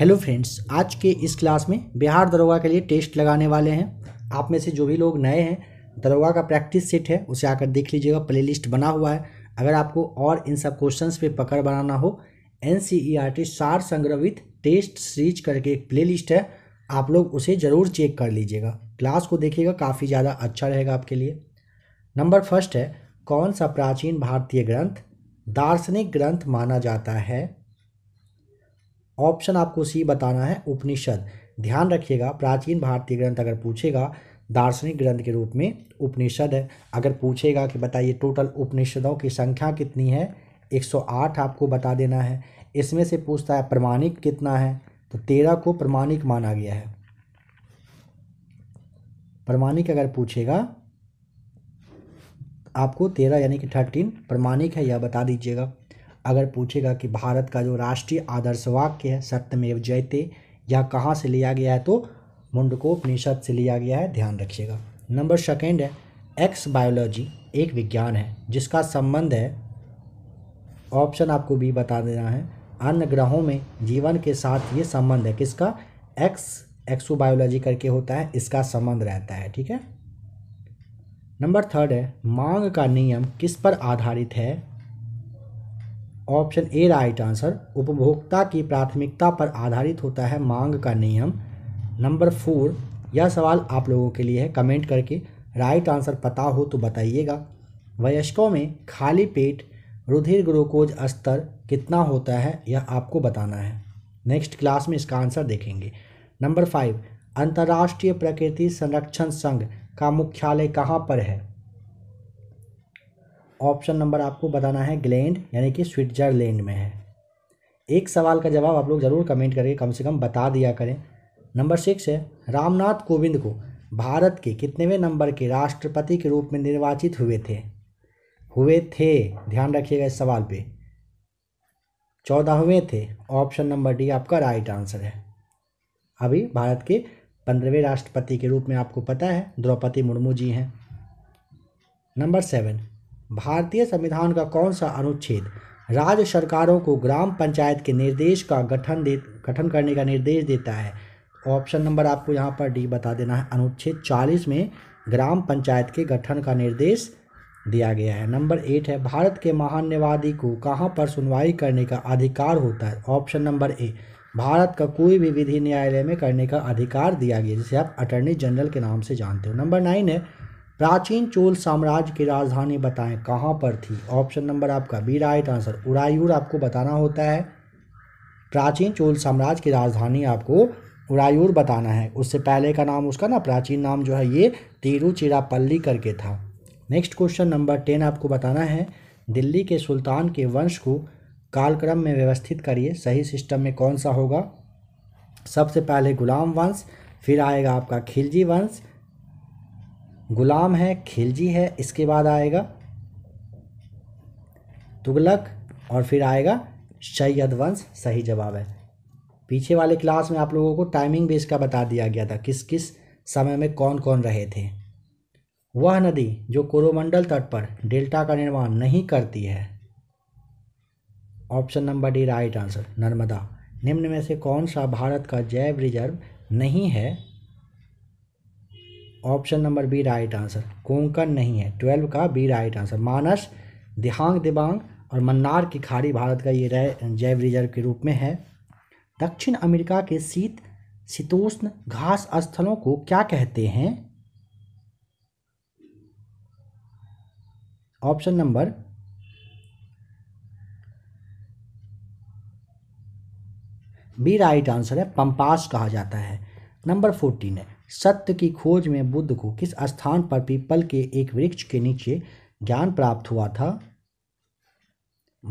hello friends आज के इस क्लास में बिहार दरोगा के लिए टेस्ट लगाने वाले हैं आप में से जो भी लोग नए हैं दरोगा का प्रैक्टिस सेट है उसे आकर देख लीजिएगा प्लेलिस्ट बना हुआ है अगर आपको और इन सब क्वेश्चंस पे पकड़ बनाना हो एन सी e सार संग्रहित टेस्ट सीरीज करके एक प्ले है आप लोग उसे ज़रूर चेक कर लीजिएगा क्लास को देखिएगा काफ़ी ज़्यादा अच्छा रहेगा आपके लिए नंबर फर्स्ट है कौन सा प्राचीन भारतीय ग्रंथ दार्शनिक ग्रंथ माना जाता है ऑप्शन आपको सी बताना है उपनिषद ध्यान रखिएगा प्राचीन भारतीय ग्रंथ अगर पूछेगा दार्शनिक ग्रंथ के रूप में उपनिषद है अगर पूछेगा कि बताइए टोटल उपनिषदों की संख्या कितनी है 108 आपको बता देना है इसमें से पूछता है प्रमाणिक कितना है तो तेरह को प्रमाणिक माना गया है प्रमाणिक अगर पूछेगा आपको तेरह यानी कि थर्टीन प्रमाणिक है यह बता दीजिएगा अगर पूछेगा कि भारत का जो राष्ट्रीय आदर्श वाक्य है सत्यमेव जयते यह कहाँ से लिया गया है तो मुंडकोपनिषद से लिया गया है ध्यान रखिएगा नंबर सेकेंड है एक्स बायोलॉजी एक विज्ञान है जिसका संबंध है ऑप्शन आपको भी बता देना है अन्य ग्रहों में जीवन के साथ ये संबंध है किसका एक्स एक्सो बायोलॉजी करके होता है इसका संबंध रहता है ठीक है नंबर थर्ड है मांग का नियम किस पर आधारित है ऑप्शन ए राइट आंसर उपभोक्ता की प्राथमिकता पर आधारित होता है मांग का नियम नंबर फोर यह सवाल आप लोगों के लिए है कमेंट करके राइट आंसर पता हो तो बताइएगा वयस्कों में खाली पेट रुधिर ग्लूकोज स्तर कितना होता है यह आपको बताना है नेक्स्ट क्लास में इसका आंसर देखेंगे नंबर फाइव अंतर्राष्ट्रीय प्रकृति संरक्षण संघ का मुख्यालय कहाँ पर है ऑप्शन नंबर आपको बताना है ग्लैंड यानी कि स्विट्जरलैंड में है एक सवाल का जवाब आप लोग ज़रूर कमेंट करके कम से कम बता दिया करें नंबर सिक्स है रामनाथ कोविंद को भारत के कितनेवें नंबर के राष्ट्रपति के रूप में निर्वाचित हुए थे हुए थे ध्यान रखिएगा इस सवाल पे चौदहवें थे ऑप्शन नंबर डी आपका राइट आंसर है अभी भारत के पंद्रहवें राष्ट्रपति के रूप में आपको पता है द्रौपदी मुर्मू जी हैं नंबर सेवन भारतीय संविधान का कौन सा अनुच्छेद राज्य सरकारों को ग्राम पंचायत के निर्देश का गठन दे गठन करने का निर्देश देता है ऑप्शन नंबर आपको यहाँ पर डी बता देना है अनुच्छेद चालीस में ग्राम पंचायत के गठन का निर्देश दिया गया है नंबर एट है भारत के महान्यवादी को कहाँ पर सुनवाई करने का अधिकार होता है ऑप्शन नंबर ए भारत का कोई भी विधि न्यायालय में करने का अधिकार दिया गया जिसे आप अटर्नी जनरल के नाम से जानते हो नंबर नाइन है प्राचीन चोल साम्राज्य की राजधानी बताएं कहाँ पर थी ऑप्शन नंबर आपका बी राइट आंसर उड़ायूर आपको बताना होता है प्राचीन चोल साम्राज्य की राजधानी आपको उड़ायूर बताना है उससे पहले का नाम उसका ना प्राचीन नाम जो है ये तिरुचिरापल्ली करके था नेक्स्ट क्वेश्चन नंबर टेन आपको बताना है दिल्ली के सुल्तान के वंश को कालक्रम में व्यवस्थित करिए सही सिस्टम में कौन सा होगा सबसे पहले गुलाम वंश फिर आएगा आपका खिलजी वंश गुलाम है खिलजी है इसके बाद आएगा तुगलक और फिर आएगा सैयद वंश सही जवाब है पीछे वाले क्लास में आप लोगों को टाइमिंग बेस का बता दिया गया था किस किस समय में कौन कौन रहे थे वह नदी जो कोरोमंडल तट पर डेल्टा का निर्माण नहीं करती है option number D right answer Narmada निम्न में से कौन सा भारत का जैव रिजर्व नहीं है option number B right answer Konkan नहीं है ट्वेल्व का B right answer Manas Dihang Dibang और मन्नार की खाड़ी भारत का ये जैव रिजर्व के रूप में है दक्षिण अमेरिका के शीत शीतोष्ण घास स्थलों को क्या कहते हैं option number B right answer है पंपास कहा जाता है नंबर फोर्टीन है सत्य की खोज में बुद्ध को किस स्थान पर पीपल के एक वृक्ष के नीचे ज्ञान प्राप्त हुआ था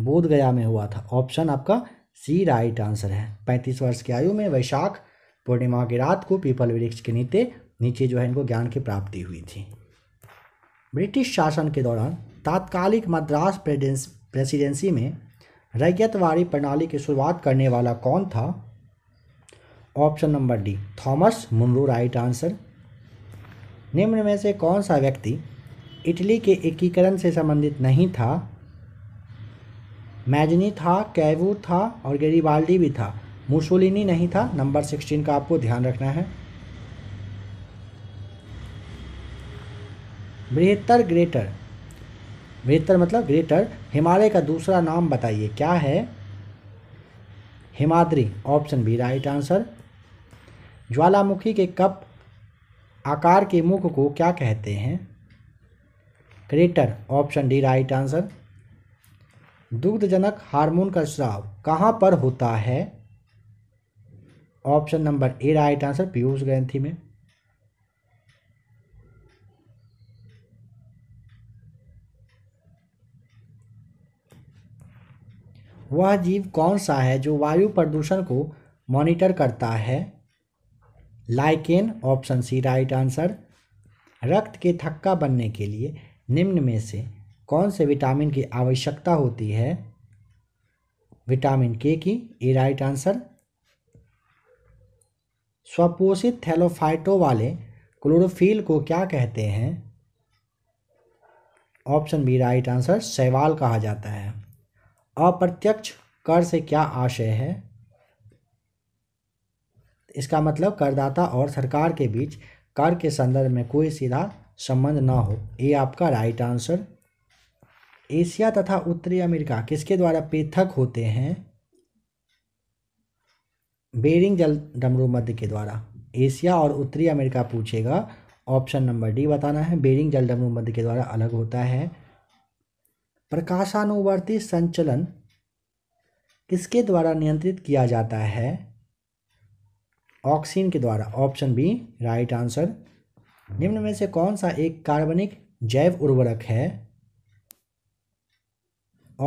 बोध गया में हुआ था ऑप्शन आपका सी राइट आंसर है पैंतीस वर्ष की आयु में वैशाख पूर्णिमा की रात को पीपल वृक्ष के नीचे नीचे जो है इनको ज्ञान की प्राप्ति हुई थी ब्रिटिश शासन के दौरान तात्कालिक मद्रास प्रेसिडेंसी में रैयतवाड़ी प्रणाली की शुरुआत करने वाला कौन था option number D Thomas Munro right answer निम्न में से कौन सा व्यक्ति इटली के एकीकरण से संबंधित नहीं था मैजनी था कैवू था और गेरीबाल्डी भी था मुसोलिनी नहीं था नंबर सिक्सटीन का आपको ध्यान रखना है बृहत्तर ग्रेटर बृहत्तर मतलब ग्रेटर हिमालय का दूसरा नाम बताइए क्या है Himadri option B right answer ज्वालामुखी के कप आकार के मुख को क्या कहते हैं crater option D right answer दुग्धजनक हार्मोन का स्राव कहाँ पर होता है option number A right answer पीयूष ग्रंथि में वह जीव कौन सा है जो वायु प्रदूषण को मॉनिटर करता है lichen option C right answer रक्त के थक्का बनने के लिए निम्न में से कौन से विटामिन की आवश्यकता होती है विटामिन के की ए राइट आंसर स्वपोषित थैलोफाइटो वाले क्लोरोफिल को क्या कहते हैं ऑप्शन बी राइट आंसर शैवाल कहा जाता है अप्रत्यक्ष कर से क्या आशय है इसका मतलब करदाता और सरकार के बीच कर के संदर्भ में कोई सीधा संबंध ना हो ये आपका राइट आंसर एशिया तथा उत्तरी अमेरिका किसके द्वारा पृथक होते हैं बेरिंग जल डमरू मध्य के द्वारा एशिया और उत्तरी अमेरिका पूछेगा ऑप्शन नंबर डी बताना है बेरिंग जल डमरू मध्य के द्वारा अलग होता है प्रकाशानुवर्ती संचलन किसके द्वारा नियंत्रित किया जाता है ऑक्सीन के द्वारा ऑप्शन बी राइट आंसर निम्न में से कौन सा एक कार्बनिक जैव उर्वरक है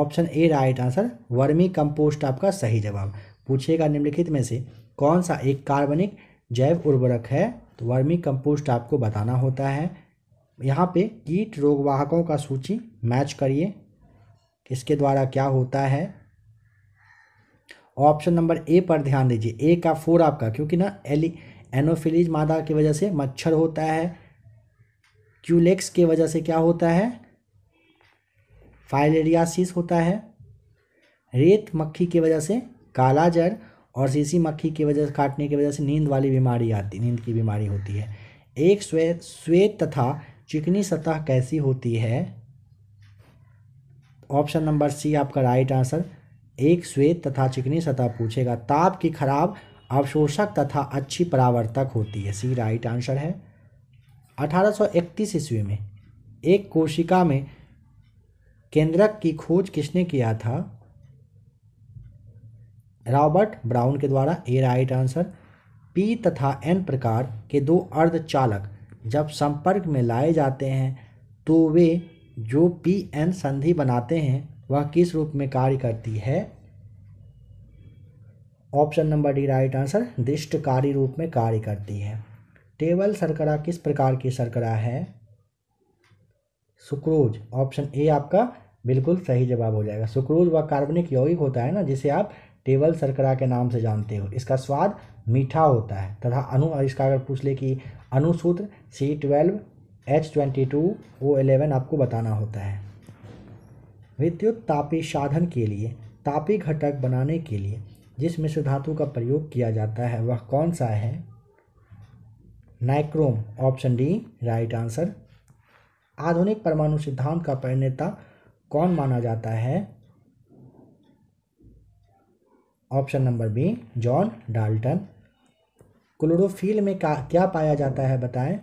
option A right answer vermicompost आपका सही जवाब पूछेगा निम्नलिखित में से कौन सा एक कार्बनिक जैव उर्वरक है तो वर्मी कंपोस्ट आपको बताना होता है यहाँ पे कीट रोगवाहकों का सूची मैच करिए किसके द्वारा क्या होता है ऑप्शन नंबर ए पर ध्यान दीजिए ए का फोर आपका क्योंकि ना एली एनोफिलीज मादा की वजह से मच्छर होता है क्यूलेक्स की वजह से क्या होता है फाइलेरियासिस होता है रेत मक्खी की वजह से कालाजर और सीसी मक्खी की वजह से काटने की वजह से नींद वाली बीमारी आती नींद की बीमारी होती है एक श्वेत श्वेत तथा चिकनी सतह कैसी होती है ऑप्शन नंबर सी आपका राइट आंसर एक श्वेत तथा चिकनी सतह पूछेगा ताप की खराब अवशोषक तथा अच्छी परावर्तक होती है सी राइट आंसर है 1831 ईस्वी में एक कोशिका में केंद्रक की खोज किसने किया था रॉबर्ट ब्राउन के द्वारा ए राइट आंसर पी तथा एन प्रकार के दो अर्धचालक जब संपर्क में लाए जाते हैं तो वे जो पी एन संधि बनाते हैं वह किस रूप में कार्य करती है option number D right answer दृष्टकारी रूप में कार्य करती है टेबल सरकरा किस प्रकार की शर्करा है सुक्रोज ऑप्शन ए आपका बिल्कुल सही जवाब हो जाएगा सुक्रोज वह कार्बनिक यौगिक होता है ना जिसे आप टेबल शर्करा के नाम से जानते हो इसका स्वाद मीठा होता है तथा अनु इसका अगर पूछ ले कि अनुसूत्र C twelve H twenty two O eleven आपको बताना होता है विद्युत तापी साधन के लिए तापी घटक बनाने के लिए जिस मिश्र धातु का प्रयोग किया जाता है वह कौन सा है nichrome option D right answer आधुनिक परमाणु सिद्धांत का प्रणेता कौन माना जाता है option number B John Dalton chlorophyll में क्या पाया जाता है बताएं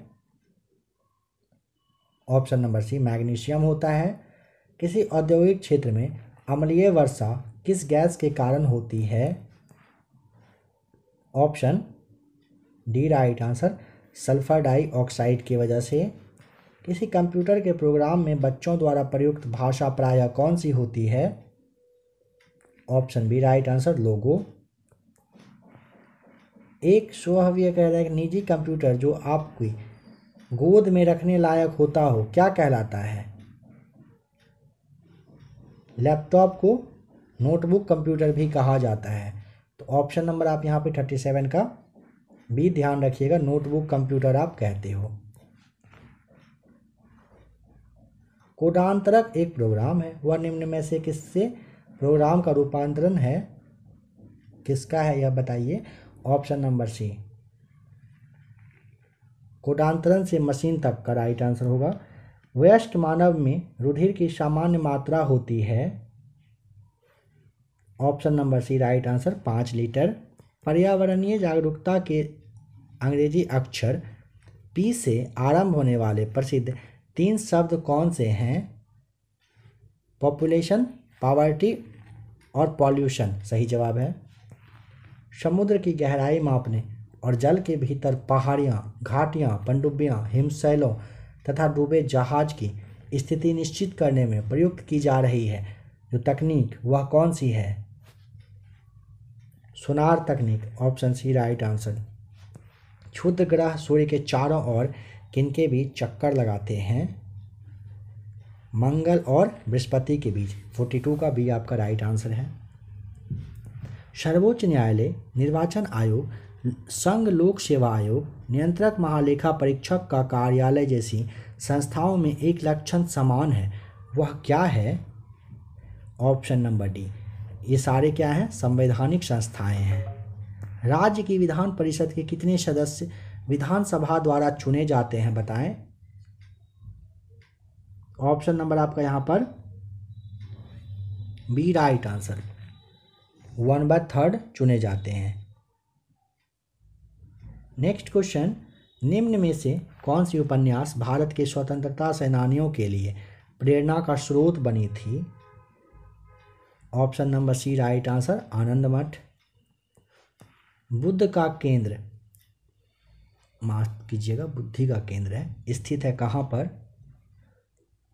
ऑप्शन नंबर सी मैग्नीशियम होता है किसी औद्योगिक क्षेत्र में अम्लीय वर्षा किस गैस के कारण होती है option D right answer sulphur dioxide की वजह से किसी कंप्यूटर के प्रोग्राम में बच्चों द्वारा प्रयुक्त भाषा प्रायः कौन सी होती है ऑप्शन बी राइट आंसर लोगो एक सोहव यह कह रहा है निजी कंप्यूटर जो आपकी गोद में रखने लायक होता हो क्या कहलाता है लैपटॉप को नोटबुक कंप्यूटर भी कहा जाता है तो ऑप्शन नंबर आप यहाँ पे थर्टी सेवन का भी ध्यान रखिएगा नोटबुक कंप्यूटर आप कहते हो कोडांतरक एक प्रोग्राम है वह निम्न में से किससे प्रोग्राम का रूपांतरण है किसका है यह बताइए ऑप्शन नंबर सी कोडांतरण से मशीन तक का राइट आंसर होगा वयस्क मानव में रुधिर की सामान्य मात्रा होती है option number C right answer पाँच लीटर पर्यावरणीय जागरूकता के अंग्रेजी अक्षर पी से आरंभ होने वाले प्रसिद्ध तीन शब्द कौन से हैं पॉपुलेशन पावर्टी और पॉल्यूशन सही जवाब है समुद्र की गहराई मापने और जल के भीतर पहाड़ियाँ घाटियाँ पनडुब्बियाँ हिमशैलों तथा डूबे जहाज की स्थिति निश्चित करने में प्रयुक्त की जा रही है जो तकनीक वह कौन सी है सुनार तकनीक ऑप्शन सी राइट आंसर क्षुद्र ग्रह सूर्य के चारों ओर किनके बीच चक्कर लगाते हैं मंगल और बृहस्पति के बीच 42 का बी आपका राइट आंसर है सर्वोच्च न्यायालय निर्वाचन आयोग संघ लोक सेवा आयोग नियंत्रक महालेखा परीक्षक का कार्यालय जैसी संस्थाओं में एक लक्षण समान है वह क्या है ऑप्शन नंबर डी ये सारे क्या हैं संवैधानिक संस्थाएं हैं राज्य की विधान परिषद के कितने सदस्य विधानसभा द्वारा चुने जाते हैं बताएं ऑप्शन नंबर आपका यहाँ पर B right answer one by third चुने जाते हैं नेक्स्ट क्वेश्चन निम्न में से कौन सी उपन्यास भारत के स्वतंत्रता सेनानियों के लिए प्रेरणा का स्रोत बनी थी option number C right answer Anand Math Buddha का केंद्र माफ कीजिएगा बुद्धि का केंद्र है स्थित है कहाँ पर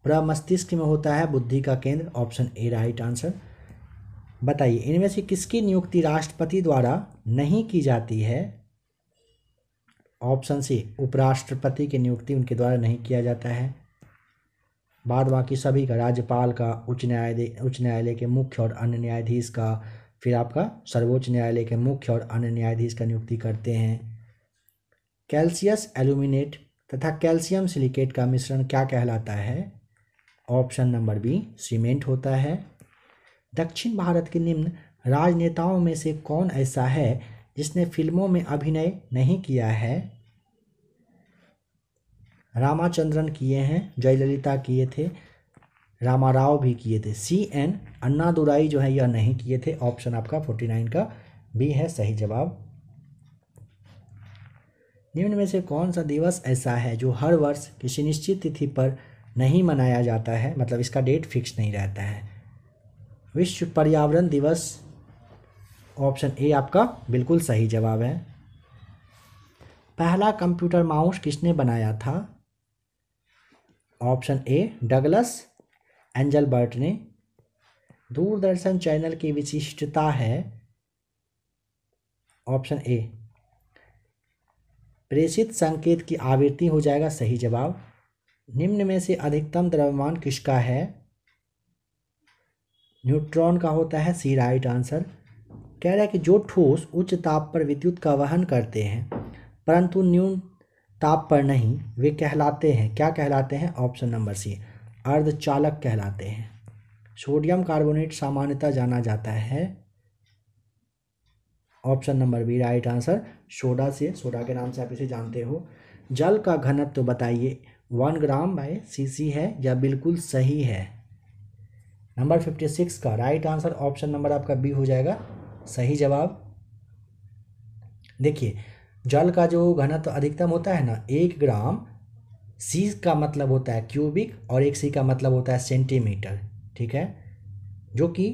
प्रमस्तिष्क में होता है बुद्धि का केंद्र ऑप्शन ए राइट आंसर बताइए इनमें से किसकी नियुक्ति राष्ट्रपति द्वारा नहीं की जाती है ऑप्शन सी उपराष्ट्रपति की नियुक्ति उनके द्वारा नहीं किया जाता है बाद बाकी सभी का राज्यपाल का उच्च न्यायालय उच्च न्यायालय के मुख्य और अन्य न्यायाधीश का फिर आपका सर्वोच्च न्यायालय के मुख्य और अन्य न्यायाधीश का नियुक्ति करते हैं कैल्शियस एल्यूमिनेट तथा कैल्शियम सिलिकेट का मिश्रण क्या कहलाता है ऑप्शन नंबर बी सीमेंट होता है दक्षिण भारत के निम्न राजनेताओं में से कौन ऐसा है जिसने फिल्मों में अभिनय नहीं किया है रामाचंद्रन किए हैं जयललिता किए थे रामा राव भी किए थे सी एन अन्ना दुराई जो है यह नहीं किए थे ऑप्शन आपका फोर्टी नाइन का बी है सही जवाब निम्न में से कौन सा दिवस ऐसा है जो हर वर्ष किसी निश्चित तिथि पर नहीं मनाया जाता है मतलब इसका डेट फिक्स नहीं रहता है विश्व पर्यावरण दिवस ऑप्शन ए आपका बिल्कुल सही जवाब है पहला कंप्यूटर माउस किसने बनाया था ऑप्शन ए डगलस एंजलबर्ट ने दूरदर्शन चैनल की विशिष्टता है ऑप्शन ए प्रेषित संकेत की आवृत्ति हो जाएगा सही जवाब निम्न में से अधिकतम द्रव्यमान किसका है न्यूट्रॉन का होता है सी राइट आंसर कह रहा है कि जो ठोस उच्च ताप पर विद्युत का वहन करते हैं परंतु न्यून ताप पर नहीं वे कहलाते हैं क्या कहलाते हैं ऑप्शन नंबर सी अर्धचालक कहलाते हैं सोडियम कार्बोनेट सामान्यतः जाना जाता है option number B right answer soda से सोडा के नाम से आप इसे जानते हो जल का घनत्व तो बताइए वन ग्राम बाय सीसी है या बिल्कुल सही है नंबर फिफ्टी सिक्स का राइट आंसर ऑप्शन नंबर आपका बी हो जाएगा सही जवाब देखिए जल का जो घनत्व अधिकतम होता है ना एक ग्राम सी का मतलब होता है क्यूबिक और एक सी का मतलब होता है सेंटीमीटर ठीक है जो कि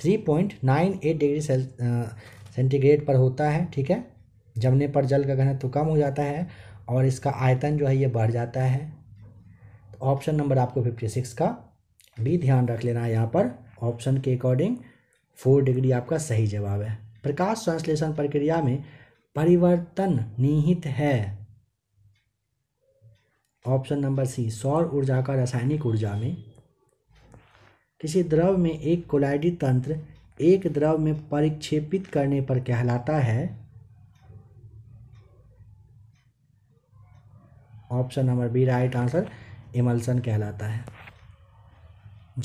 three point nine eight degree centigrade पर होता है ठीक है जमने पर जल का घनत्व कम हो जाता है और इसका आयतन जो है ये बढ़ जाता है तो ऑप्शन नंबर आपको फिफ्टी सिक्स का भी ध्यान रख लेना है यहाँ पर ऑप्शन के अकॉर्डिंग फोर डिग्री आपका सही जवाब है प्रकाश संश्लेषण प्रक्रिया में परिवर्तन निहित है ऑप्शन नंबर सी सौर ऊर्जा का रासायनिक ऊर्जा में किसी द्रव में एक कोलाइडी तंत्र एक द्रव में परिक्षेपित करने पर कहलाता है option number B right answer emulsion कहलाता है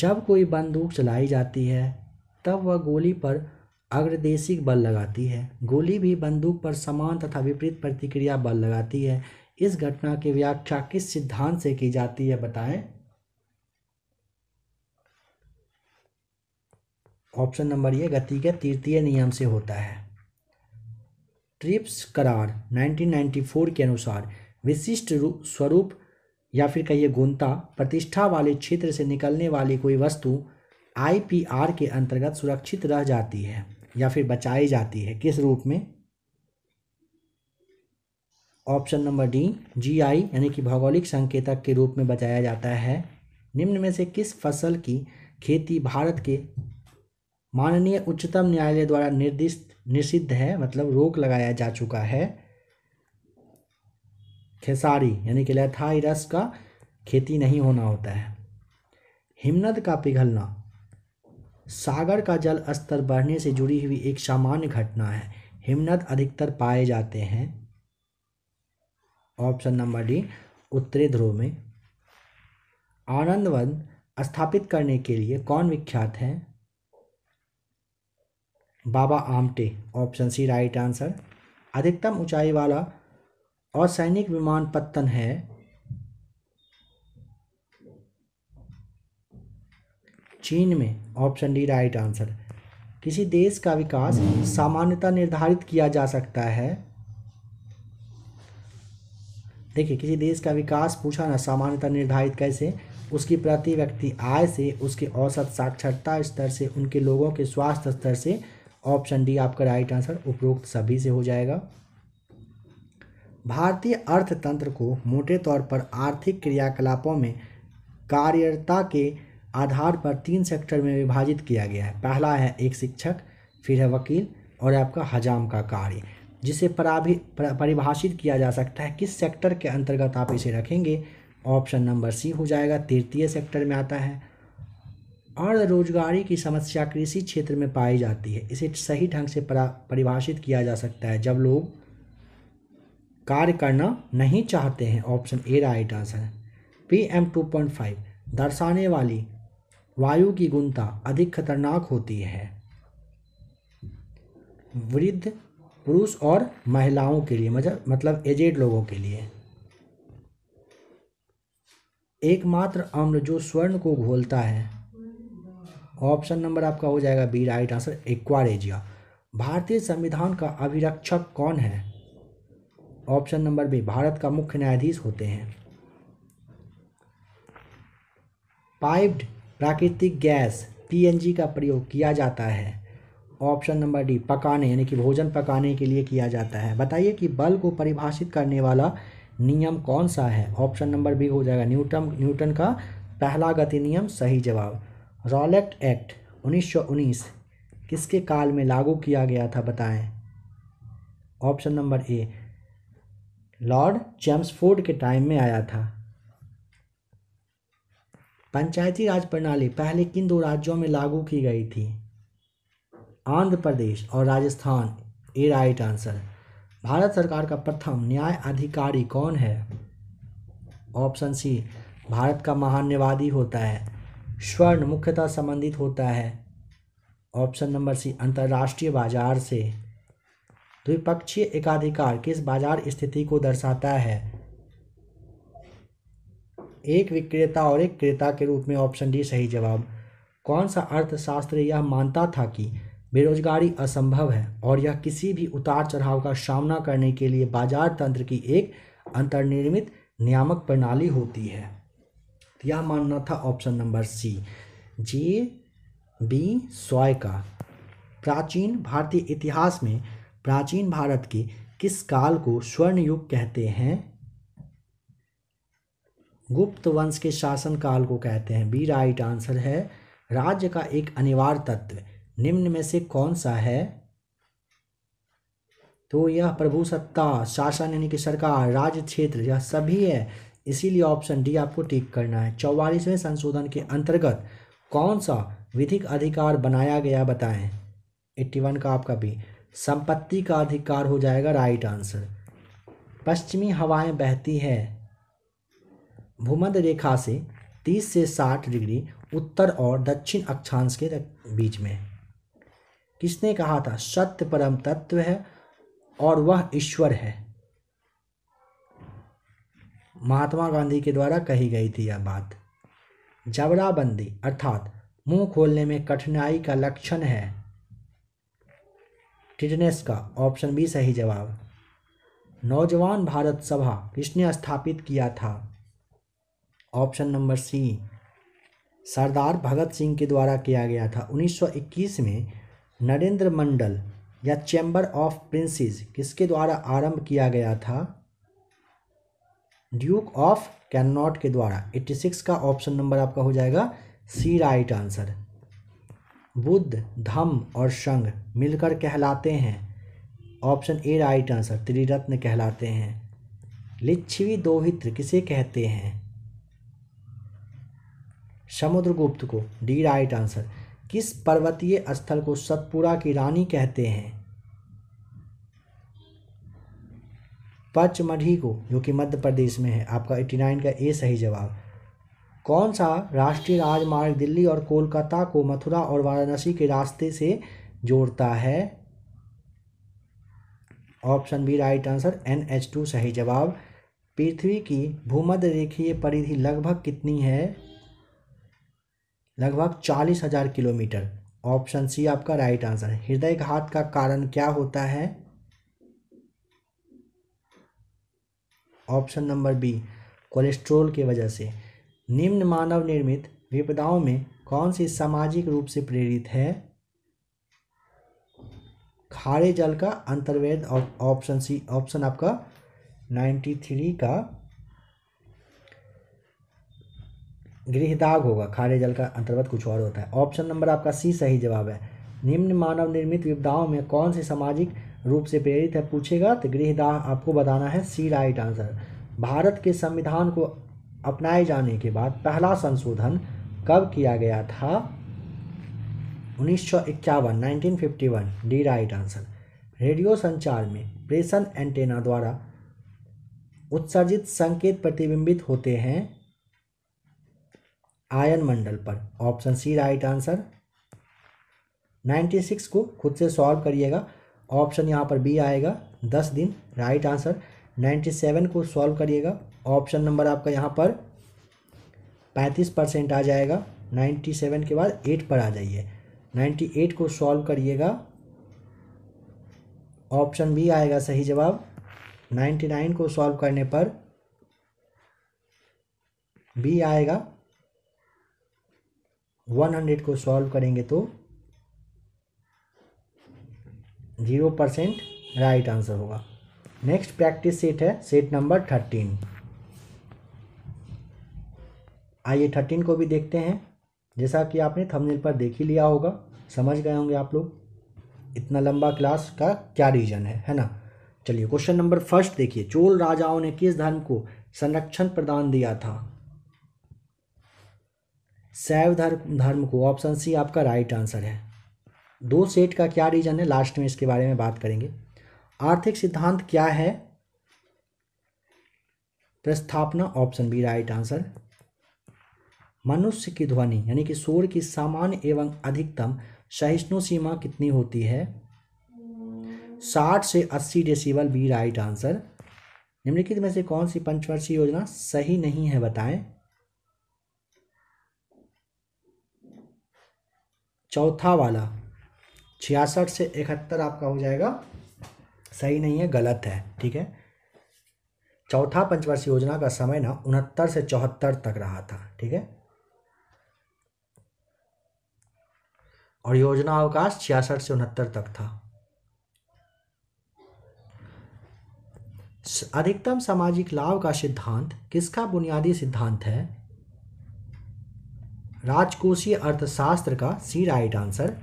जब कोई बंदूक चलाई जाती है तब वह गोली पर अग्रदेशिक बल लगाती है गोली भी बंदूक पर समान तथा विपरीत प्रतिक्रिया बल लगाती है इस घटना की व्याख्या किस सिद्धांत से की जाती है बताएं ऑप्शन नंबर ये गति के तृतीय नियम से होता है ट्रिप्स करार 1994 के अनुसार विशिष्ट स्वरूप या फिर कहिए गुणता प्रतिष्ठा वाले क्षेत्र से निकलने वाली कोई वस्तु आईपीआर के अंतर्गत सुरक्षित रह जाती है या फिर बचाई जाती है किस रूप में option number D G I यानी कि भौगोलिक संकेतक के रूप में बचाया जाता है निम्न में से किस फसल की खेती भारत के माननीय उच्चतम न्यायालय द्वारा निर्दिष्ट निषिद्ध है मतलब रोक लगाया जा चुका है खेसारी यानी कि लैथाई रस का खेती नहीं होना होता है हिमनद का पिघलना सागर का जल स्तर बढ़ने से जुड़ी हुई एक सामान्य घटना है हिमनद अधिकतर पाए जाते हैं ऑप्शन नंबर डी उत्तरी ध्रुव में आनंदवन स्थापित करने के लिए कौन विख्यात है Baba Amte option C right answer अधिकतम ऊंचाई वाला असैनिक विमान पत्तन है चीन में ऑप्शन डी राइट आंसर किसी देश का विकास सामान्यता निर्धारित किया जा सकता है देखिए किसी देश का विकास पूछा ना सामान्यता निर्धारित कैसे उसकी प्रति व्यक्ति आय से उसके औसत साक्षरता स्तर से उनके लोगों के स्वास्थ्य स्तर से ऑप्शन डी आपका राइट आंसर उपरोक्त सभी से हो जाएगा भारतीय अर्थतंत्र को मोटे तौर पर आर्थिक क्रियाकलापों में कार्यरता के आधार पर तीन सेक्टर में विभाजित किया गया है पहला है एक शिक्षक फिर है वकील और आपका हजाम का कार्य जिसे पराभि परिभाषित किया जा सकता है किस सेक्टर के अंतर्गत आप इसे रखेंगे ऑप्शन नंबर सी हो जाएगा तृतीय सेक्टर में आता है और रोजगारी की समस्या कृषि क्षेत्र में पाई जाती है इसे सही ढंग से परिभाषित किया जा सकता है जब लोग कार्य करना नहीं चाहते हैं option A right answer P M two point five दर्शाने वाली वायु की गुणता अधिक खतरनाक होती है वृद्ध पुरुष और महिलाओं के लिए मतलब मतलब एजेड लोगों के लिए एकमात्र अम्ल जो स्वर्ण को घोलता है ऑप्शन नंबर आपका हो जाएगा बी राइट आंसर एक्वारेजिया भारतीय संविधान का अभिरक्षक कौन है ऑप्शन नंबर बी भारत का मुख्य न्यायाधीश होते हैं पाइप्ड प्राकृतिक गैस पीएनजी का प्रयोग किया जाता है ऑप्शन नंबर डी पकाने यानी कि भोजन पकाने के लिए किया जाता है बताइए कि बल को परिभाषित करने वाला नियम कौन सा है ऑप्शन नंबर बी हो जाएगा न्यूटन न्यूटन का पहला गति नियम सही जवाब रॉलेक्ट एक्ट 1919 किसके काल में लागू किया गया था बताएं option number A lord Chelmsford के टाइम में आया था पंचायती राज प्रणाली पहले किन दो राज्यों में लागू की गई थी आंध्र प्रदेश और Rajasthan A right answer Bharat सरकार का प्रथम न्याय अधिकारी कौन है ऑप्शन सी भारत का महान्यवादी होता है स्वर्ण मुख्यतः संबंधित होता है ऑप्शन नंबर सी अंतर्राष्ट्रीय बाजार से द्विपक्षीय एकाधिकार किस बाजार स्थिति को दर्शाता है एक विक्रेता और एक क्रेता के रूप में ऑप्शन डी सही जवाब कौन सा अर्थशास्त्र यह मानता था कि बेरोजगारी असंभव है और यह किसी भी उतार चढ़ाव का सामना करने के लिए बाजार तंत्र की एक अंतर्निर्मित नियामक प्रणाली होती है तो यह मानना था option number C J B Say का प्राचीन भारतीय इतिहास में प्राचीन भारत के किस काल को स्वर्ण युग कहते हैं गुप्त वंश के शासनकाल को कहते हैं बी राइट आंसर है राज्य का एक अनिवार्य तत्व निम्न में से कौन सा है तो यह प्रभु सत्ता शासन यानी कि सरकार राज्य क्षेत्र यह सभी है इसीलिए ऑप्शन डी आपको टिक करना है चौवालीसवें संशोधन के अंतर्गत कौन सा विधिक अधिकार बनाया गया बताएं एट्टी वन का आपका भी संपत्ति का अधिकार हो जाएगा राइट आंसर पश्चिमी हवाएं बहती है भूमध्य रेखा से 30 से 60 डिग्री उत्तर और दक्षिण अक्षांश के बीच में है किसने कहा था सत्य परम तत्व है और वह ईश्वर है महात्मा गांधी के द्वारा कही गई थी यह बात जबराबंदी अर्थात मुंह खोलने में कठिनाई का लक्षण है टिटनेस का ऑप्शन बी सही जवाब नौजवान भारत सभा किसने स्थापित किया था option number C Sardar Bhagat Singh के द्वारा किया गया था 1921 में नरेंद्र मंडल या चैम्बर ऑफ प्रिंसेस किसके द्वारा आरंभ किया गया था ड्यूक ऑफ कैनॉट के द्वारा 86 का ऑप्शन नंबर आपका हो जाएगा सी राइट आंसर बुद्ध धम और संघ मिलकर कहलाते हैं ऑप्शन ए राइट आंसर त्रिरत्न कहलाते हैं लिच्छवी दोहित्र किसे कहते हैं समुद्रगुप्त को डी राइट आंसर किस पर्वतीय स्थल को सतपुरा की रानी कहते हैं पचमढ़ी को जो कि मध्य प्रदेश में है आपका 89 का ए सही जवाब कौन सा राष्ट्रीय राजमार्ग दिल्ली और कोलकाता को मथुरा और वाराणसी के रास्ते से जोड़ता है option B right answer N H two सही जवाब पृथ्वी की भूमध्य रेखीय परिधि लगभग कितनी है लगभग चालीस हज़ार किलोमीटर ऑप्शन सी आपका राइट आंसर है हृदय घात का कारण क्या होता है ऑप्शन नंबर बी कोलेस्ट्रोल की वजह से निम्न मानव निर्मित विपदाओं में कौन सी सामाजिक रूप से प्रेरित है खारे जल का अंतर्वेद और ऑप्शन सी ऑप्शन आपका नाइन्टी थ्री का गृहदाग होगा खारे जल का अंतर्गत कुछ और होता है ऑप्शन नंबर आपका सी सही जवाब है निम्न मानव निर्मित विविधाओं में कौन से सामाजिक रूप से प्रेरित है पूछेगा तो गृहदाह आपको बताना है सी राइट आंसर भारत के संविधान को अपनाए जाने के बाद पहला संशोधन कब किया गया था उन्नीस सौ इक्यावन nineteen fifty one D right answer radio संचार में प्रेषण एंटेना द्वारा उत्सर्जित संकेत प्रतिबिंबित होते हैं आयन मंडल पर ऑप्शन सी राइट आंसर 96 को खुद से सॉल्व करिएगा ऑप्शन यहाँ पर बी आएगा 10 दिन राइट आंसर 97 को सॉल्व करिएगा ऑप्शन नंबर आपका यहाँ पर 35 परसेंट आ जाएगा 97 के बाद 8 पर आ जाइए 98 को सॉल्व करिएगा ऑप्शन बी आएगा सही जवाब 99 को सॉल्व करने पर बी आएगा वन हंड्रेड को सॉल्व करेंगे तो जीरो परसेंट राइट आंसर होगा नेक्स्ट प्रैक्टिस सेट है सेट नंबर थर्टीन आइए थर्टीन को भी देखते हैं जैसा कि आपने थंबनेल पर देख ही लिया होगा समझ गए होंगे आप लोग इतना लंबा क्लास का क्या रीजन है है ना चलिए क्वेश्चन नंबर फर्स्ट देखिए चोल राजाओं ने किस धर्म को संरक्षण प्रदान दिया था शैव धर्म धर्म को ऑप्शन सी आपका राइट आंसर है दो सेट का क्या रीजन है लास्ट में इसके बारे में बात करेंगे आर्थिक सिद्धांत क्या है प्रस्थापना ऑप्शन बी राइट आंसर मनुष्य की ध्वनि यानी कि शोर की सामान्य एवं अधिकतम सहिष्णु सीमा कितनी होती है साठ से अस्सी डेसिबल बी राइट आंसर निम्नलिखित में से कौन सी पंचवर्षीय योजना सही नहीं है बताएं चौथा वाला छियासठ से इकहत्तर आपका हो जाएगा सही नहीं है गलत है ठीक है चौथा पंचवर्ष योजना का समय ना उनहत्तर से चौहत्तर तक रहा था ठीक है और योजना अवकाश छियासठ से उनहत्तर तक था अधिकतम सामाजिक लाभ का सिद्धांत किसका बुनियादी सिद्धांत है राजकोषीय अर्थशास्त्र का सी राइट आंसर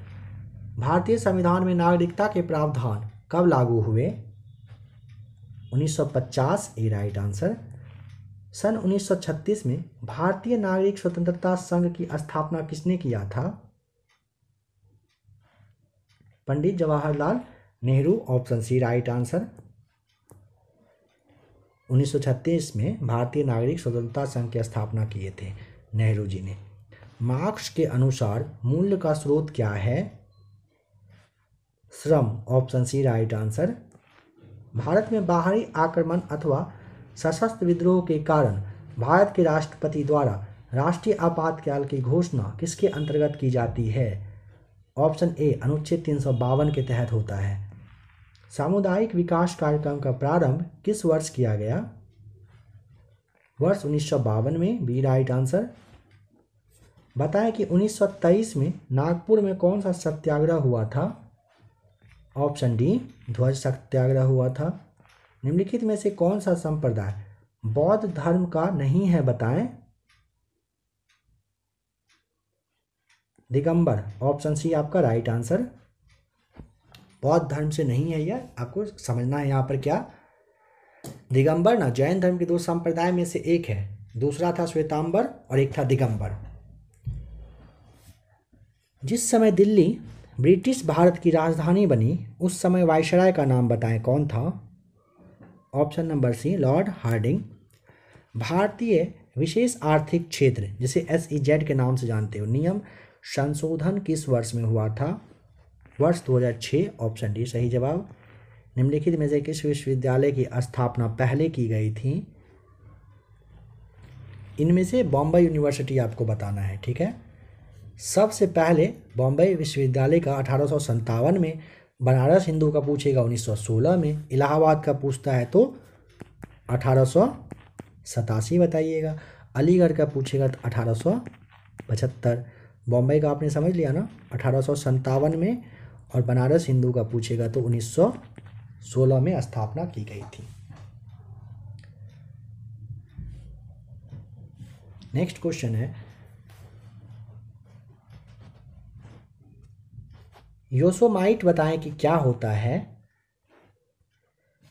भारतीय संविधान में नागरिकता के प्रावधान कब लागू हुए 1950 ए राइट आंसर सन 1936 में भारतीय नागरिक स्वतंत्रता संघ की स्थापना किसने किया था Pandit Jawaharlal Nehru option C right answer 1936 में भारतीय नागरिक स्वतंत्रता संघ की स्थापना किए थे नेहरू जी ने मार्क्स के अनुसार मूल्य का स्रोत क्या है श्रम option C right answer Bharat में बाहरी आक्रमण अथवा सशस्त्र विद्रोह के कारण भारत के राष्ट्रपति द्वारा राष्ट्रीय आपातकाल की घोषणा किसके अंतर्गत की जाती है ऑप्शन ए अनुच्छेद तीन सौ बावन के तहत होता है सामुदायिक विकास कार्यक्रम का प्रारंभ किस वर्ष किया गया वर्ष उन्नीस सौ बावन में बी राइट आंसर बताएं कि 1923 में नागपुर में कौन सा सत्याग्रह हुआ था ऑप्शन डी ध्वज सत्याग्रह हुआ था निम्नलिखित में से कौन सा संप्रदाय बौद्ध धर्म का नहीं है बताएं दिगंबर ऑप्शन सी आपका राइट आंसर बौद्ध धर्म से नहीं है यह आपको समझना है यहाँ पर क्या दिगंबर ना जैन धर्म के दो संप्रदाय में से एक है दूसरा था श्वेतांबर और एक था दिगंबर जिस समय दिल्ली ब्रिटिश भारत की राजधानी बनी उस समय वायसराय का नाम बताएं कौन था option number C lord Hardinge भारतीय विशेष आर्थिक क्षेत्र जिसे एस ई जेड के नाम से जानते हो नियम संशोधन किस वर्ष में हुआ था वर्ष 2006 ऑप्शन डी सही जवाब निम्नलिखित में से किस विश्वविद्यालय की स्थापना पहले की गई थी इनमें से बॉम्बे यूनिवर्सिटी आपको बताना है ठीक है सबसे पहले बॉम्बे विश्वविद्यालय का अठारह में बनारस हिंदू का पूछेगा 1916 में इलाहाबाद का पूछता है तो अठारह बताइएगा अलीगढ़ का पूछेगा तो अठारह बॉम्बे का आपने समझ लिया ना अठारह में और बनारस हिंदू का पूछेगा तो 1916 में स्थापना की गई थी नेक्स्ट क्वेश्चन है योसोमाइट बताएं कि क्या होता है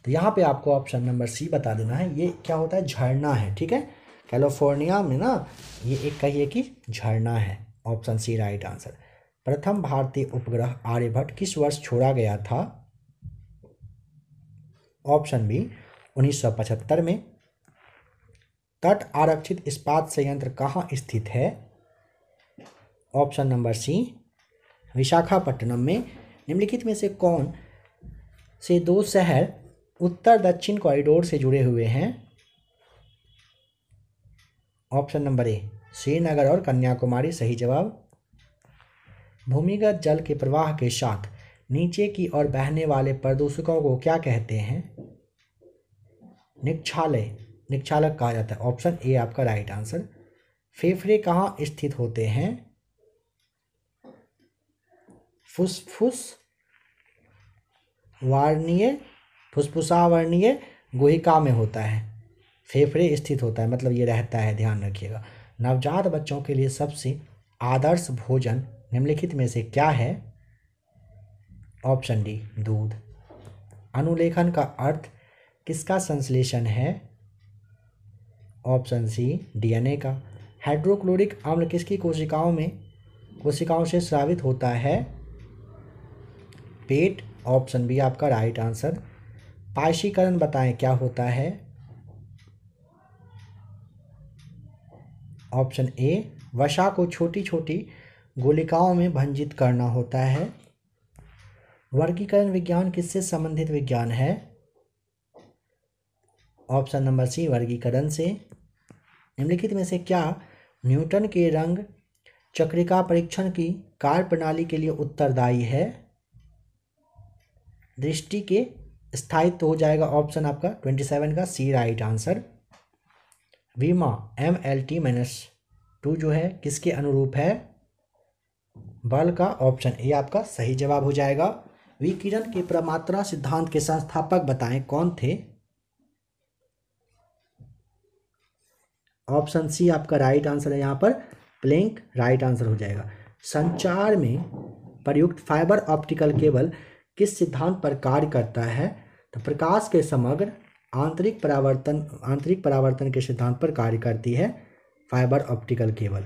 तो यहाँ पे आपको ऑप्शन नंबर सी बता देना है ये क्या होता है झरना है ठीक है कैलिफोर्निया में ना ये एक कहिए कि झरना है ऑप्शन सी राइट आंसर प्रथम भारतीय उपग्रह आर्यभट्ट किस वर्ष छोड़ा गया था ऑप्शन बी 1975 में तट आरक्षित इस्पात संयंत्र कहाँ स्थित है ऑप्शन नंबर सी विशाखापट्टनम में निम्नलिखित में से कौन से दो शहर उत्तर दक्षिण कॉरिडोर से जुड़े हुए हैं ऑप्शन नंबर ए श्रीनगर और कन्याकुमारी सही जवाब भूमिगत जल के प्रवाह के साथ नीचे की ओर बहने वाले प्रदूषकों को क्या कहते हैं निक्षालय निक्षालक कहा जाता है ऑप्शन ए आपका राइट आंसर फेफड़े कहाँ स्थित होते हैं फुसफुस वर्णीय फुसफुसावर्णीय गुहिका में होता है फेफड़े स्थित होता है मतलब ये रहता है ध्यान रखिएगा नवजात बच्चों के लिए सबसे आदर्श भोजन निम्नलिखित में से क्या है ऑप्शन डी दूध अनुलेखन का अर्थ किसका संश्लेषण है ऑप्शन सी डीएनए का हाइड्रोक्लोरिक अम्ल किसकी कोशिकाओं में कोशिकाओं से स्रावित होता है पेट ऑप्शन बी आपका राइट आंसर पायशीकरण बताएं क्या होता है ऑप्शन ए वसा को छोटी छोटी गोलिकाओं में भंजित करना होता है वर्गीकरण विज्ञान किससे संबंधित विज्ञान है ऑप्शन नंबर सी वर्गीकरण से निम्नलिखित में से क्या न्यूटन के रंग चक्रिका परीक्षण की कार्य प्रणाली के लिए उत्तरदायी है दृष्टि के स्थायित्व तो हो जाएगा ऑप्शन आपका ट्वेंटी सेवन का सी राइट आंसर वीमा M L T minus two जो है किसके अनुरूप है बल का ऑप्शन ए आपका सही जवाब हो जाएगा विकिरण के प्रमात्रा सिद्धांत के संस्थापक बताएं कौन थे ऑप्शन सी आपका राइट आंसर है यहाँ पर प्लेंक राइट आंसर हो जाएगा संचार में प्रयुक्त फाइबर ऑप्टिकल केबल किस सिद्धांत पर कार्य करता है तो प्रकाश के समग्र आंतरिक परावर्तन आंतरिक परावर्तन के सिद्धांत पर कार्य करती है fibre optical cable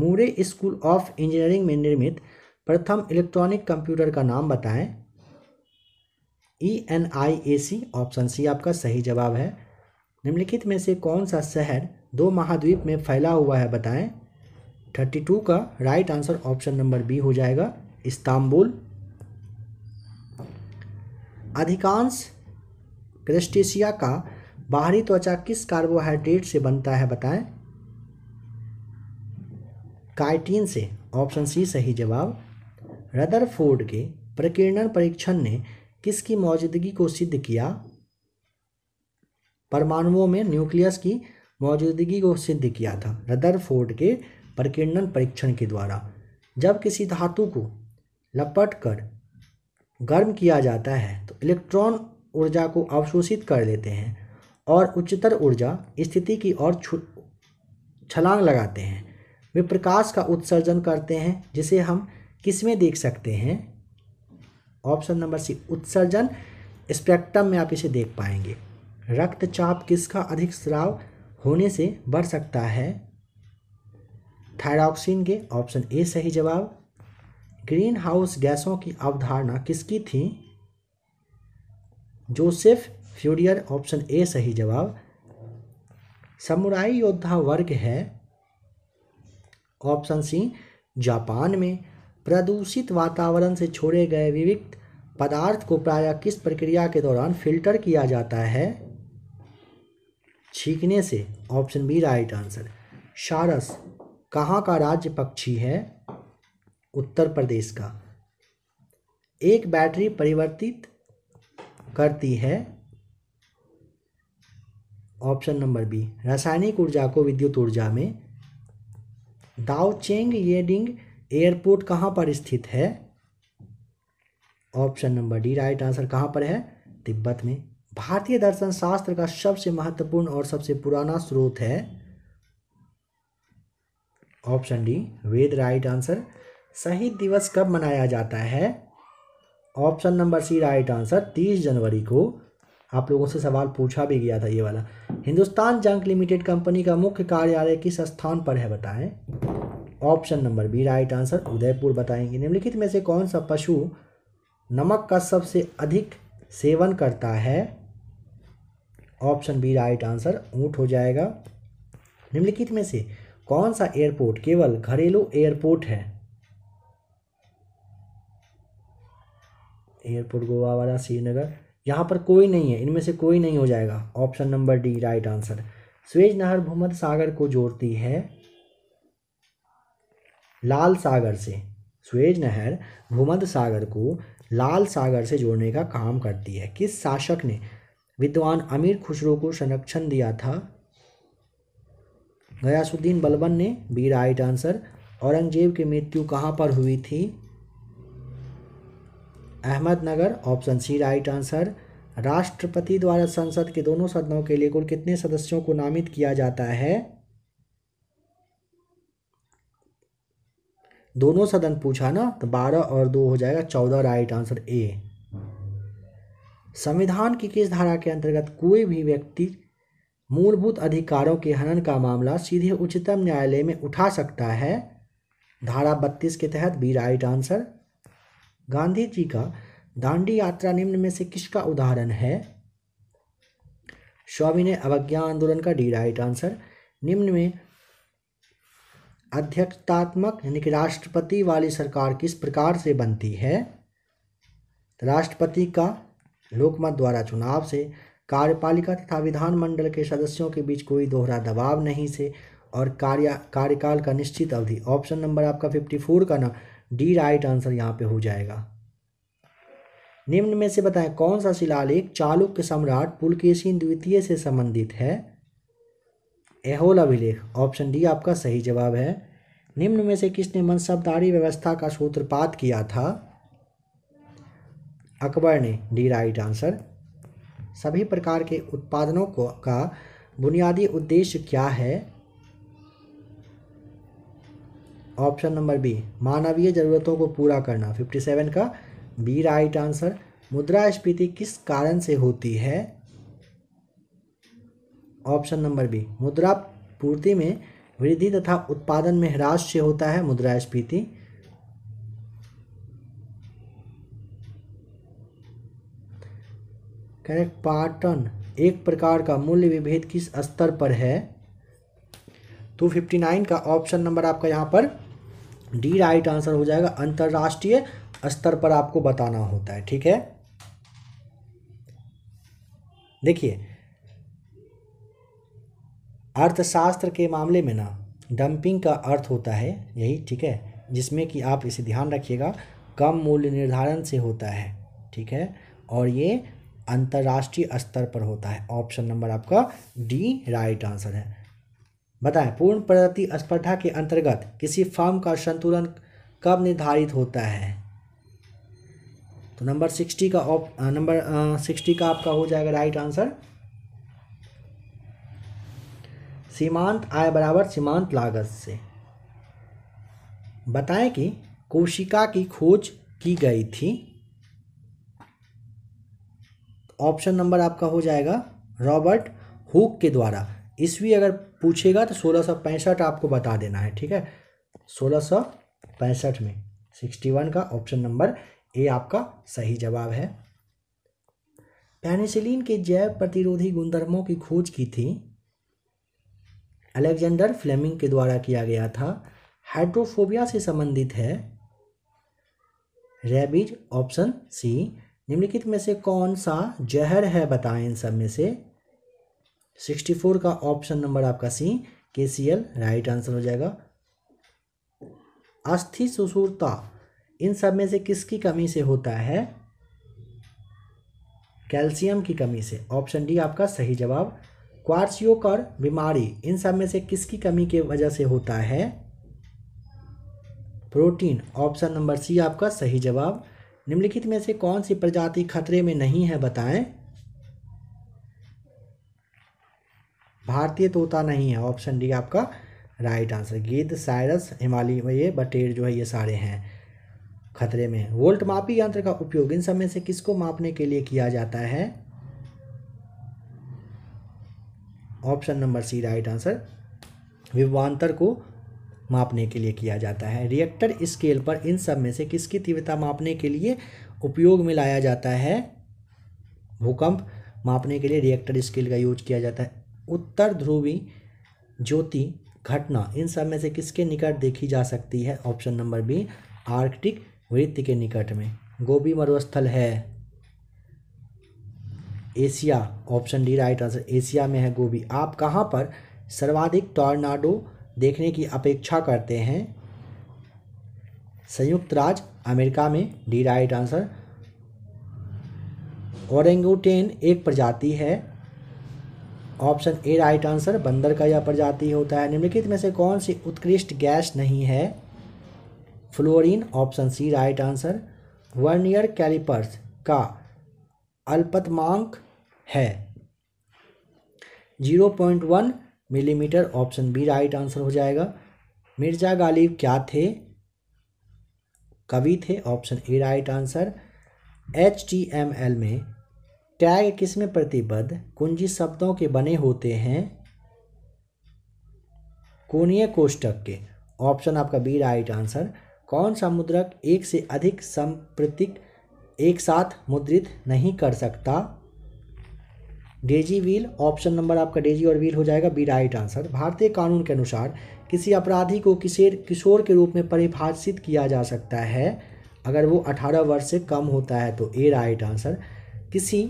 Moore school of engineering में निर्मित प्रथम इलेक्ट्रॉनिक कंप्यूटर का नाम बताएं ई एन आई ए सी ऑप्शन सी आपका सही जवाब है निम्नलिखित में से कौन सा शहर दो महाद्वीप में फैला हुआ है बताएं टू का right answer option number B हो जाएगा इस्तांबुल अधिकांश क्रस्टेशिया का बाहरी त्वचा किस कार्बोहाइड्रेट से बनता है बताएं काइटीन से ऑप्शन सी सही जवाब रदरफोर्ड के प्रकीर्णन परीक्षण ने किसकी मौजूदगी को सिद्ध किया परमाणुओं में न्यूक्लियस की मौजूदगी को सिद्ध किया था रदरफोर्ड के प्रकीर्णन परीक्षण के द्वारा जब किसी धातु को लपट कर गर्म किया जाता है तो इलेक्ट्रॉन ऊर्जा को अवशोषित कर लेते हैं और उच्चतर ऊर्जा स्थिति की ओर छलांग लगाते हैं वे प्रकाश का उत्सर्जन करते हैं जिसे हम किस में देख सकते हैं ऑप्शन नंबर सी उत्सर्जन स्पेक्ट्रम में आप इसे देख पाएंगे रक्तचाप किसका अधिक स्राव होने से बढ़ सकता है थायरॉक्सिन के ऑप्शन ए सही जवाब ग्रीन हाउस गैसों की अवधारणा किसकी थी जोसेफ फ्यूरियर ऑप्शन ए सही जवाब समुराई योद्धा वर्ग है ऑप्शन सी जापान में प्रदूषित वातावरण से छोड़े गए विविध पदार्थ को प्रायः किस प्रक्रिया के दौरान फिल्टर किया जाता है छींकने से ऑप्शन बी राइट आंसर सारस कहाँ का राज्य पक्षी है उत्तर प्रदेश का एक बैटरी परिवर्तित करती है ऑप्शन नंबर बी रासायनिक ऊर्जा को विद्युत ऊर्जा में दाओचेंग येडिंग एयरपोर्ट कहाँ पर स्थित है option number D right answer कहाँ पर है तिब्बत में भारतीय दर्शन शास्त्र का सबसे महत्वपूर्ण और सबसे पुराना स्रोत है option D Veda right answer शहीद दिवस कब मनाया जाता है option number C right answer तीस जनवरी को आप लोगों से सवाल पूछा भी गया था ये वाला हिंदुस्तान जंक लिमिटेड कंपनी का मुख्य कार्यालय किस स्थान पर है बताएं option number B right answer Udaipur बताएंगे निम्नलिखित में से कौन सा पशु नमक का सबसे अधिक सेवन करता है ऑप्शन बी राइट आंसर ऊँट हो जाएगा निम्नलिखित में से कौन सा एयरपोर्ट केवल घरेलू एयरपोर्ट है एयरपोर्ट गोवा वाला श्रीनगर यहाँ पर कोई नहीं है इनमें से कोई नहीं हो जाएगा option number D right answer Suez नहर भूमध सागर को जोड़ती है लाल सागर से स्वेज नहर भूमध सागर को लाल सागर से जोड़ने का काम करती है किस शासक ने विद्वान अमीर खुसरो को संरक्षण दिया था गयासुद्दीन बलबन ने बी राइट आंसर औरंगजेब की मृत्यु कहाँ पर हुई थी Ahmednagar option C right answer राष्ट्रपति द्वारा संसद के दोनों सदनों के लिए कुल कितने सदस्यों को नामित किया जाता है दोनों सदन पूछा ना तो बारह और दो हो जाएगा चौदह राइट आंसर ए संविधान की किस धारा के अंतर्गत कोई भी व्यक्ति मूलभूत अधिकारों के हनन का मामला सीधे उच्चतम न्यायालय में उठा सकता है धारा बत्तीस के तहत B right answer Gandhi ji का दांडी यात्रा निम्न में से किसका उदाहरण है स्वामी अवज्ञा आंदोलन का डी राइट आंसर निम्न में अध्यक्षतात्मक यानी कि राष्ट्रपति वाली सरकार किस प्रकार से बनती है राष्ट्रपति का लोकमत द्वारा चुनाव से कार्यपालिका तथा विधानमंडल के सदस्यों के बीच कोई दोहरा दबाव नहीं से और कार्य कार्यकाल का निश्चित अवधि ऑप्शन नंबर आपका फिफ्टी फोर का ना डी राइट आंसर यहाँ पे हो जाएगा निम्न में से बताएं कौन सा शिलालेख चालुक्य सम्राट पुलकेशिन द्वितीय से संबंधित है एहोल अभिलेख ऑप्शन डी आपका सही जवाब है निम्न में से किसने मनसबदारी व्यवस्था का सूत्रपात किया था अकबर ने डी राइट आंसर सभी प्रकार के उत्पादनों को का बुनियादी उद्देश्य क्या है ऑप्शन नंबर बी मानवीय जरूरतों को पूरा करना फिफ्टी सेवन का बी राइट आंसर मुद्रास्फीति किस कारण से होती है ऑप्शन नंबर बी मुद्रा पूर्ति में वृद्धि तथा उत्पादन में ह्रास से होता है मुद्रास्फीति करेक्ट पाटन एक प्रकार का मूल्य विभेद किस स्तर पर है नाइन का ऑप्शन नंबर आपका यहां पर डी राइट आंसर हो जाएगा अंतर्राष्ट्रीय स्तर पर आपको बताना होता है ठीक है देखिए अर्थशास्त्र के मामले में ना डंपिंग का अर्थ होता है यही ठीक है जिसमें कि आप इसे ध्यान रखिएगा कम मूल्य निर्धारण से होता है ठीक है और ये अंतर्राष्ट्रीय स्तर पर होता है ऑप्शन नंबर आपका डी राइट आंसर है बताएं पूर्ण प्रगति स्पर्धा के अंतर्गत किसी फॉर्म का संतुलन कब निर्धारित होता है तो नंबर सिक्सटी का ऑप नंबर सिक्सटी का आपका हो जाएगा राइट आंसर सीमांत आय बराबर सीमांत लागत से बताएं कि कोशिका की खोज की गई थी ऑप्शन नंबर आपका हो जाएगा रॉबर्ट हुक के द्वारा ईस्वी अगर पूछेगा तो सोलह सौ पैंसठ आपको बता देना है ठीक है सोलह सौ पैंसठ में सिक्सटी वन का ऑप्शन नंबर ए आपका सही जवाब है पेनिसिलिन के जैव प्रतिरोधी गुणधर्मों की खोज की थी अलेक्जेंडर फ्लेमिंग के द्वारा किया गया था हाइड्रोफोबिया से संबंधित है रेबिज ऑप्शन सी निम्नलिखित में से कौन सा जहर है बताएं इन सब में से सिक्सटी फोर का ऑप्शन नंबर आपका सी के सी एल राइट आंसर हो जाएगा अस्थि सुसूरता इन सब में से किसकी कमी से होता है कैल्शियम की कमी से ऑप्शन डी आपका सही जवाब क्वार्सियोकर बीमारी इन सब में से किसकी कमी के वजह से होता है प्रोटीन ऑप्शन नंबर सी आपका सही जवाब निम्नलिखित में से कौन सी प्रजाति खतरे में नहीं है बताएं भारतीय तोता नहीं है ऑप्शन डी आपका राइट आंसर गिद्ध साइरस हिमालय बटेर जो है ये सारे हैं खतरे में वोल्ट मापी यंत्र का उपयोग इन सब में से किसको मापने के लिए किया जाता है option number C right answer विवान्तर को मापने के लिए किया जाता है रिएक्टर स्केल पर इन सब में से किसकी तीव्रता मापने के लिए उपयोग में लाया जाता है भूकंप मापने के लिए रिएक्टर स्केल का यूज किया जाता है उत्तर ध्रुवी ज्योति घटना इन सब में से किसके निकट देखी जा सकती है ऑप्शन नंबर बी आर्कटिक वृत्त के निकट में गोभी मरुस्थल है Asia option D right answer Asia में है गोभी आप कहाँ पर सर्वाधिक टॉर्नाडो देखने की अपेक्षा करते हैं संयुक्त राज्य अमेरिका में डी राइट आंसर ओरेंगोटेन एक प्रजाति है ऑप्शन ए राइट आंसर बंदर का यह प्रजाति होता है निम्नलिखित में से कौन सी उत्कृष्ट गैस नहीं है fluorine option C right answer vernier callipers का अल्पतमांक है zero point one millimetre option B right answer हो जाएगा मिर्जा गालिब क्या थे कवि थे option A right answer H T M L में टैग किसमें प्रतिबद्ध कुंजी शब्दों के बने होते हैं कोणीय कोष्टक के ऑप्शन आपका बी राइट आंसर कौन सा मुद्रक एक से अधिक संप्रतिक एक साथ मुद्रित नहीं कर सकता डेजी व्हील ऑप्शन नंबर आपका डेजी और व्हील हो जाएगा बी राइट आंसर भारतीय कानून के अनुसार किसी अपराधी को किशोर किशोर के रूप में परिभाषित किया जा सकता है अगर वो 18 वर्ष से कम होता है तो ए राइट आंसर किसी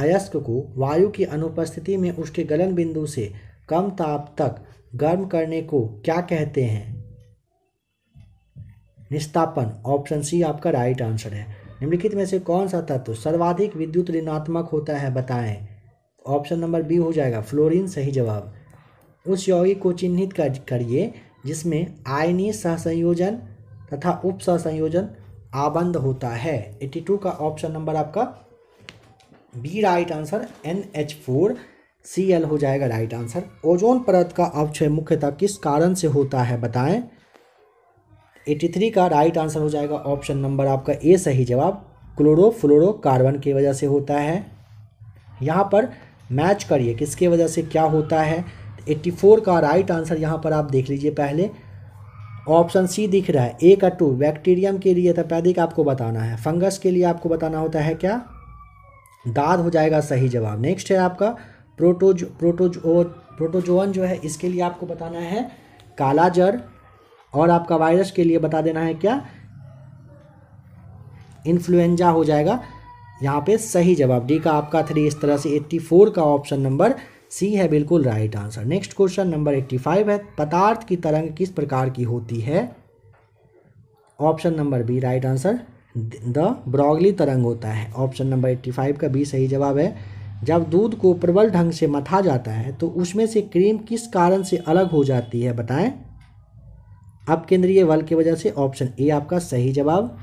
अयस्क को वायु की अनुपस्थिति में उसके गलन बिंदु से कम ताप तक गर्म करने को क्या कहते हैं निस्तापन ऑप्शन सी आपका राइट आंसर है निम्नलिखित में से कौन सा तत्व सर्वाधिक विद्युत ऋणात्मक होता है बताएं ऑप्शन नंबर बी हो जाएगा फ्लोरीन सही जवाब उस यौगिक को चिन्हित करिए जिसमें आयनी सहसंयोजन तथा उप सहसंयोजन आबंध होता है 82 टू का ऑप्शन नंबर आपका B right answer N H four C L हो जाएगा राइट आंसर ओजोन परत का अवक्षय मुख्यतः किस कारण से होता है बताएं 83 का राइट आंसर हो जाएगा ऑप्शन नंबर आपका ए सही जवाब क्लोरो फ्लोरो कार्बन की वजह से होता है यहाँ पर मैच करिए किसके वजह से क्या होता है 84 का राइट आंसर यहाँ पर आप देख लीजिए पहले ऑप्शन सी दिख रहा है ए का टू बैक्टीरियम के लिए पैदिक आपको बताना है फंगस के लिए आपको बताना होता है क्या दाद हो जाएगा सही जवाब नेक्स्ट है आपका प्रोटोज प्रोटोज प्रोटोजोअन जो है इसके लिए आपको बताना है काला जड़ और आपका वायरस के लिए बता देना है क्या इन्फ्लुएंजा हो जाएगा यहाँ पे सही जवाब डी का आपका थ्री इस तरह से एट्टी फोर का ऑप्शन नंबर सी है बिल्कुल right answer next question number eighty five है पदार्थ की तरंग किस प्रकार की होती है option number B right answer de Broglie तरंग होता है ऑप्शन नंबर एट्टी फाइव का भी सही जवाब है जब दूध को प्रबल ढंग से मथा जाता है तो उसमें से क्रीम किस कारण से अलग हो जाती है बताएं अब केंद्रीय बल की वजह से ऑप्शन ए आपका सही जवाब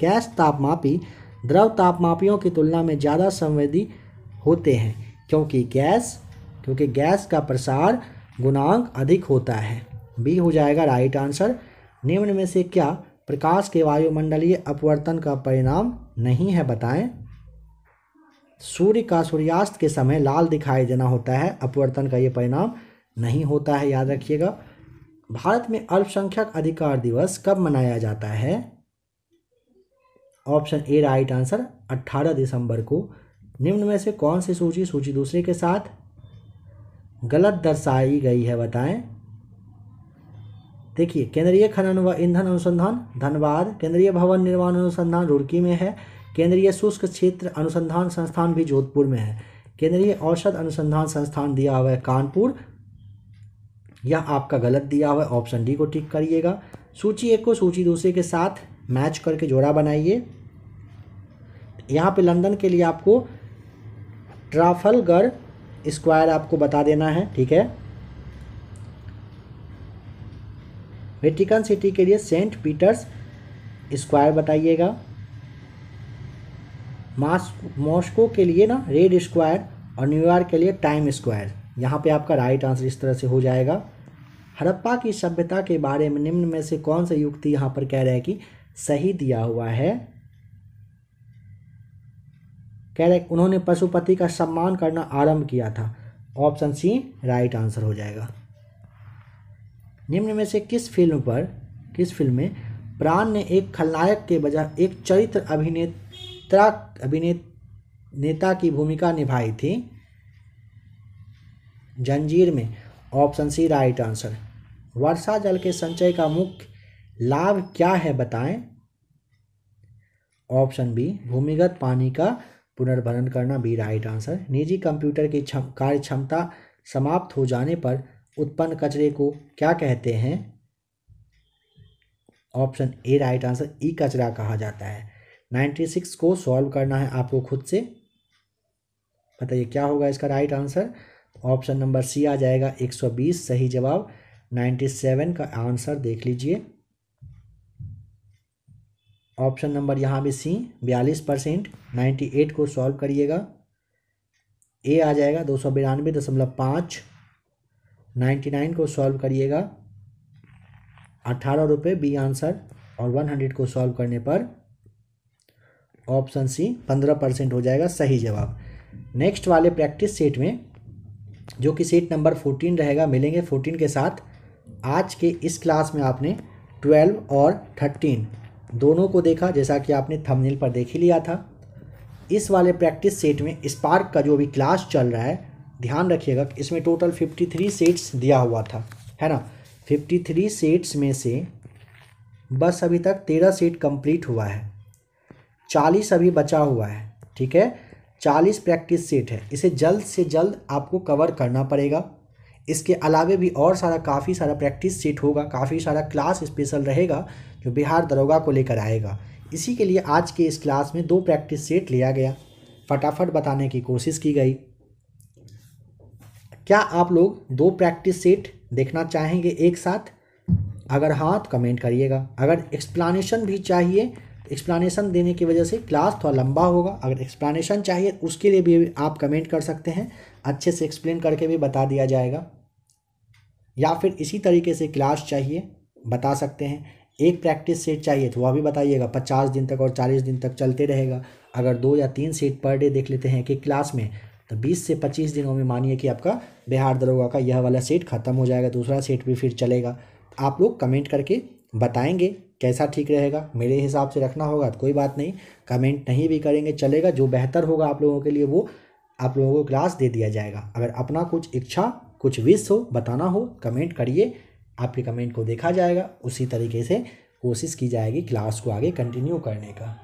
गैस तापमापी द्रव तापमापियों की तुलना में ज़्यादा संवेदी होते हैं क्योंकि गैस क्योंकि गैस का प्रसार गुणांक अधिक होता है बी हो जाएगा राइट आंसर निम्न में से क्या प्रकाश के वायुमंडलीय अपवर्तन का परिणाम नहीं है बताएं सूर्य का सूर्यास्त के समय लाल दिखाई देना होता है अपवर्तन का ये परिणाम नहीं होता है याद रखिएगा भारत में अल्पसंख्यक अधिकार दिवस कब मनाया जाता है ऑप्शन ए राइट आंसर 18 दिसंबर को निम्न में से कौन सी सूची सूची दूसरे के साथ गलत दर्शाई गई है बताएं देखिए केंद्रीय खनन व ईंधन अनुसंधान धनबाद केंद्रीय भवन निर्माण अनुसंधान रुड़की में है केंद्रीय शुष्क क्षेत्र अनुसंधान संस्थान भी जोधपुर में है केंद्रीय औषध अनुसंधान संस्थान दिया हुआ है कानपुर यह आपका गलत दिया हुआ है ऑप्शन डी को ठीक करिएगा सूची एक को सूची दूसरे के साथ मैच करके जोड़ा बनाइए यहाँ पे लंदन के लिए आपको ट्राफलगर स्क्वायर आपको बता देना है ठीक है वेटिकन सिटी के लिए सेंट पीटर्स स्क्वायर बताइएगा मॉस्को के लिए ना रेड स्क्वायर और न्यूयॉर्क के लिए टाइम स्क्वायर यहाँ पे आपका राइट आंसर इस तरह से हो जाएगा हड़प्पा की सभ्यता के बारे में निम्न में से कौन सा युक्ति यहाँ पर कह रहा है कि सही दिया हुआ है कह रहे उन्होंने पशुपति का सम्मान करना आरंभ किया था ऑप्शन सी राइट आंसर हो जाएगा निम्न में से किस फिल्म पर किस फिल्म में प्राण ने एक खलनायक के बजाय एक चरित्र अभिनेता नेता की भूमिका निभाई थी जंजीर में ऑप्शन सी राइट आंसर वर्षा जल के संचय का मुख्य लाभ क्या है बताएं ऑप्शन बी भूमिगत पानी का पुनर्भरण करना बी राइट आंसर निजी कंप्यूटर की कार्य क्षमता समाप्त हो जाने पर उत्पन्न कचरे को क्या कहते हैं option A right answer E कचरा कहा जाता है नाइन्टी सिक्स को सॉल्व करना है आपको खुद से बताइए क्या होगा इसका right answer option number C आ जाएगा एक सौ बीस सही जवाब नाइन्टी सेवन का आंसर देख लीजिए ऑप्शन नंबर यहाँ भी सी बयालीस परसेंट नाइन्टी एट को सॉल्व करिएगा ए आ जाएगा दो सौ बिरानवे दशमलव पाँच नाइन्टी नाइन को सॉल्व करिएगा अट्ठारह रुपये बी आंसर और वन हंड्रेड को सॉल्व करने पर ऑप्शन सी पंद्रह परसेंट हो जाएगा सही जवाब नेक्स्ट वाले प्रैक्टिस सेट में जो कि सेट नंबर फोर्टीन रहेगा मिलेंगे फोर्टीन के साथ आज के इस क्लास में आपने ट्वेल्व और थर्टीन दोनों को देखा जैसा कि आपने थंबनेल पर देख ही लिया था इस वाले प्रैक्टिस सेट में स्पार्क का जो भी क्लास चल रहा है ध्यान रखिएगा कि इसमें टोटल फिफ्टी थ्री सीट्स दिया हुआ था है ना फिफ्टी थ्री सीट्स में से बस अभी तक तेरह सीट कंप्लीट हुआ है चालीस अभी बचा हुआ है ठीक है चालीस प्रैक्टिस सीट है इसे जल्द से जल्द आपको कवर करना पड़ेगा इसके अलावा भी और सारा काफ़ी सारा प्रैक्टिस सीट होगा काफ़ी सारा क्लास स्पेशल रहेगा जो बिहार दरोगा को लेकर आएगा इसी के लिए आज के इस क्लास में दो प्रैक्टिस सेट लिया गया फटाफट बताने की कोशिश की गई क्या आप लोग दो प्रैक्टिस सेट देखना चाहेंगे एक साथ अगर हाँ तो कमेंट करिएगा अगर एक्सप्लानेशन भी चाहिए तो एक्सप्लानेशन देने की वजह से क्लास थोड़ा लंबा होगा अगर एक्सप्लानेशन चाहिए उसके लिए भी आप कमेंट कर सकते हैं अच्छे से एक्सप्लेन करके भी बता दिया जाएगा या फिर इसी तरीके से क्लास चाहिए बता सकते हैं एक प्रैक्टिस सेट चाहिए तो वह भी बताइएगा पचास दिन तक और चालीस दिन तक चलते रहेगा अगर दो या तीन सेट पर डे देख लेते हैं कि क्लास में तो 20 से 25 दिनों में मानिए कि आपका बिहार दरोगा का यह वाला सेट ख़त्म हो जाएगा दूसरा सेट भी फिर चलेगा आप लोग कमेंट करके बताएंगे कैसा ठीक रहेगा मेरे हिसाब से रखना होगा तो कोई बात नहीं कमेंट नहीं भी करेंगे चलेगा जो बेहतर होगा आप लोगों के लिए वो आप लोगों को क्लास दे दिया जाएगा अगर अपना कुछ इच्छा कुछ विश हो बताना हो कमेंट करिए आपके कमेंट को देखा जाएगा उसी तरीके से कोशिश की जाएगी क्लास को आगे कंटिन्यू करने का